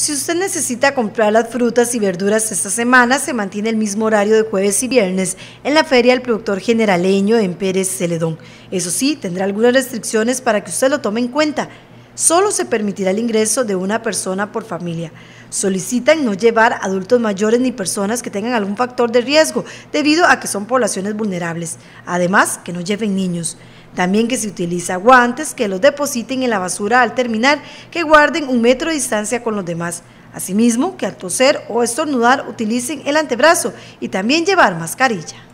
Si usted necesita comprar las frutas y verduras esta semana, se mantiene el mismo horario de jueves y viernes en la Feria del Productor Generaleño en Pérez Celedón. Eso sí, tendrá algunas restricciones para que usted lo tome en cuenta. Solo se permitirá el ingreso de una persona por familia. Solicitan no llevar adultos mayores ni personas que tengan algún factor de riesgo debido a que son poblaciones vulnerables. Además, que no lleven niños. También que se utiliza guantes, que los depositen en la basura al terminar, que guarden un metro de distancia con los demás. Asimismo, que al toser o estornudar utilicen el antebrazo y también llevar mascarilla.